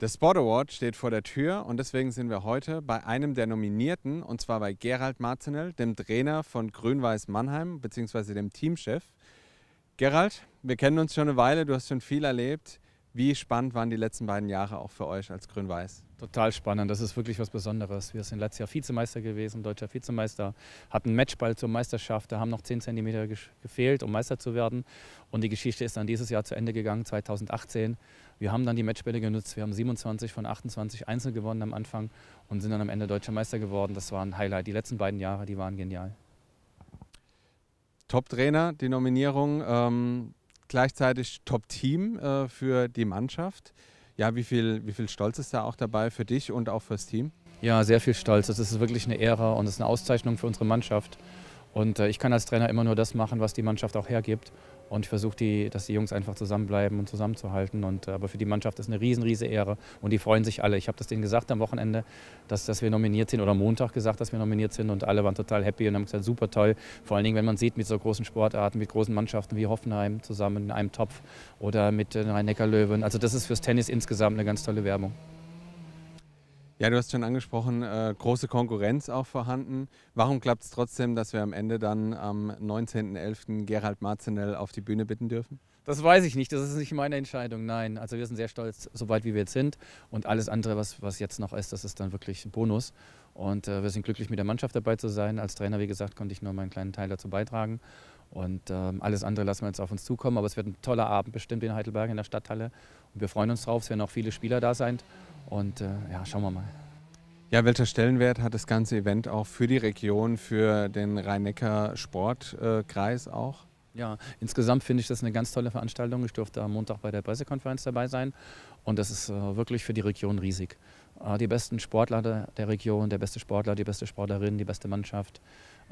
Der Sport Award steht vor der Tür und deswegen sind wir heute bei einem der Nominierten und zwar bei Gerald Martinell, dem Trainer von Grün-Weiß Mannheim bzw. dem Teamchef. Gerald, wir kennen uns schon eine Weile, du hast schon viel erlebt. Wie spannend waren die letzten beiden Jahre auch für euch als Grün-Weiß? Total spannend, das ist wirklich was Besonderes. Wir sind letztes Jahr Vizemeister gewesen, deutscher Vizemeister, hatten Matchball zur Meisterschaft, da haben noch 10 cm gefehlt, um Meister zu werden. Und die Geschichte ist dann dieses Jahr zu Ende gegangen, 2018. Wir haben dann die Matchbälle genutzt. Wir haben 27 von 28 Einzel gewonnen am Anfang und sind dann am Ende deutscher Meister geworden. Das war ein Highlight. Die letzten beiden Jahre, die waren genial. Top-Trainer, die Nominierung, ähm, gleichzeitig Top-Team äh, für die Mannschaft. Ja, wie viel, wie viel Stolz ist da auch dabei für dich und auch fürs Team? Ja, sehr viel Stolz. Es ist wirklich eine Ehre und es ist eine Auszeichnung für unsere Mannschaft. Und äh, ich kann als Trainer immer nur das machen, was die Mannschaft auch hergibt. Und ich versuche, dass die Jungs einfach zusammenbleiben und zusammenzuhalten. Und, äh, aber für die Mannschaft ist eine riesen, riese Ehre. Und die freuen sich alle. Ich habe das denen gesagt am Wochenende, dass, dass wir nominiert sind. Oder Montag gesagt, dass wir nominiert sind. Und alle waren total happy und haben gesagt, super toll. Vor allen Dingen, wenn man sieht, mit so großen Sportarten, mit großen Mannschaften wie Hoffenheim zusammen in einem Topf. Oder mit äh, Rhein-Neckar-Löwen. Also das ist fürs Tennis insgesamt eine ganz tolle Werbung. Ja, du hast schon angesprochen, äh, große Konkurrenz auch vorhanden. Warum klappt es trotzdem, dass wir am Ende dann am 19.11. Gerald Marzenell auf die Bühne bitten dürfen? Das weiß ich nicht, das ist nicht meine Entscheidung, nein. Also wir sind sehr stolz, so wie wir jetzt sind. Und alles andere, was, was jetzt noch ist, das ist dann wirklich ein Bonus. Und äh, wir sind glücklich, mit der Mannschaft dabei zu sein. Als Trainer, wie gesagt, konnte ich nur meinen kleinen Teil dazu beitragen. Und ähm, alles andere lassen wir jetzt auf uns zukommen. Aber es wird ein toller Abend bestimmt in Heidelberg in der Stadthalle. Und wir freuen uns drauf, es werden auch viele Spieler da sein. Und äh, ja, schauen wir mal. Ja, welcher Stellenwert hat das ganze Event auch für die Region, für den Rhein-Neckar-Sportkreis äh, auch? Ja, insgesamt finde ich das eine ganz tolle Veranstaltung. Ich durfte am Montag bei der Pressekonferenz dabei sein und das ist äh, wirklich für die Region riesig. Äh, die besten Sportler der, der, Region, der beste Sportler, die beste Sportlerin, die beste Mannschaft,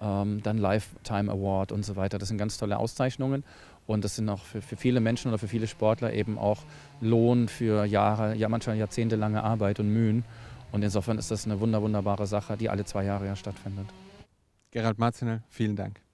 ähm, dann Lifetime Award und so weiter. Das sind ganz tolle Auszeichnungen und das sind auch für, für viele Menschen oder für viele Sportler eben auch Lohn für Jahre, ja manchmal jahrzehntelange Arbeit und Mühen. Und insofern ist das eine wunder, wunderbare Sache, die alle zwei Jahre ja stattfindet. Gerald Marzinell, vielen Dank.